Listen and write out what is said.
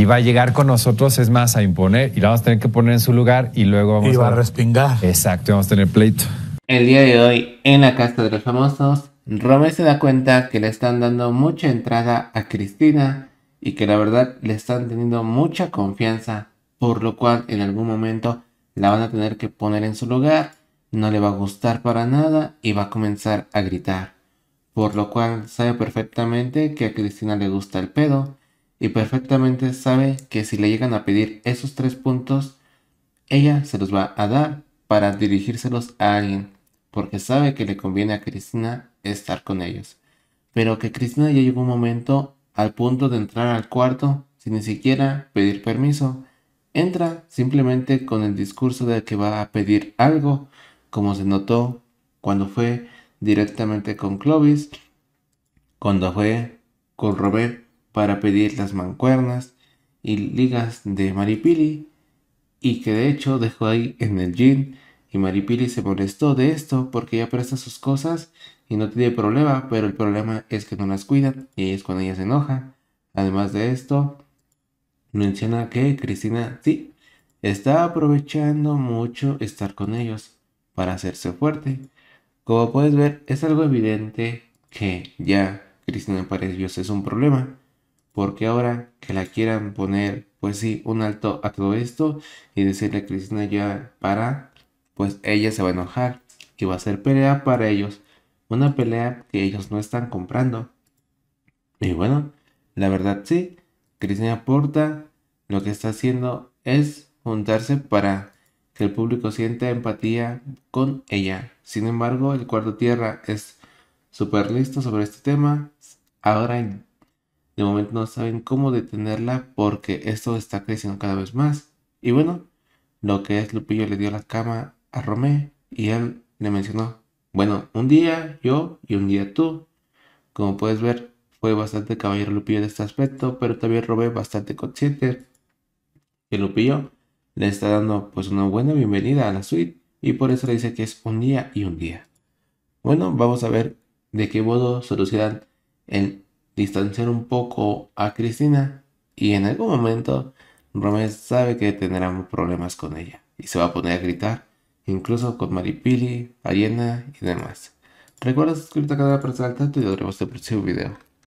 y va a llegar con nosotros, es más, a imponer y la vamos a tener que poner en su lugar y luego vamos va a... respingar. Exacto, vamos a tener pleito. El día de hoy, en la Casa de los Famosos, Rome se da cuenta que le están dando mucha entrada a Cristina y que la verdad le están teniendo mucha confianza, por lo cual en algún momento la van a tener que poner en su lugar, no le va a gustar para nada y va a comenzar a gritar. Por lo cual sabe perfectamente que a Cristina le gusta el pedo y perfectamente sabe que si le llegan a pedir esos tres puntos, ella se los va a dar para dirigírselos a alguien, porque sabe que le conviene a Cristina estar con ellos. Pero que Cristina ya llegó un momento al punto de entrar al cuarto sin ni siquiera pedir permiso. Entra simplemente con el discurso de que va a pedir algo, como se notó cuando fue directamente con Clovis, cuando fue con Robert para pedir las mancuernas y ligas de Maripili y que de hecho dejó ahí en el gym y Maripili se molestó de esto porque ella presta sus cosas y no tiene problema, pero el problema es que no las cuidan y es cuando ella se enoja. Además de esto, menciona que Cristina sí está aprovechando mucho estar con ellos para hacerse fuerte. Como puedes ver, es algo evidente que ya Cristina pareció Dios es un problema porque ahora que la quieran poner, pues sí, un alto a todo esto y decirle a Cristina ya para, pues ella se va a enojar y va a ser pelea para ellos, una pelea que ellos no están comprando. Y bueno, la verdad sí, Cristina Porta lo que está haciendo es juntarse para que el público sienta empatía con ella. Sin embargo, el cuarto tierra es súper listo sobre este tema. Ahora momento no saben cómo detenerla porque esto está creciendo cada vez más. Y bueno, lo que es Lupillo le dio la cama a Romé y él le mencionó, bueno, un día yo y un día tú. Como puedes ver, fue bastante caballero Lupillo de este aspecto, pero también Robé bastante consciente. que Lupillo le está dando pues una buena bienvenida a la suite y por eso le dice que es un día y un día. Bueno, vamos a ver de qué modo solucionan el distanciar un poco a Cristina y en algún momento Rommel sabe que tendrán problemas con ella y se va a poner a gritar, incluso con Maripili, Ariana y demás. Recuerda suscribirte al canal para estar al tanto y nos vemos en el próximo video.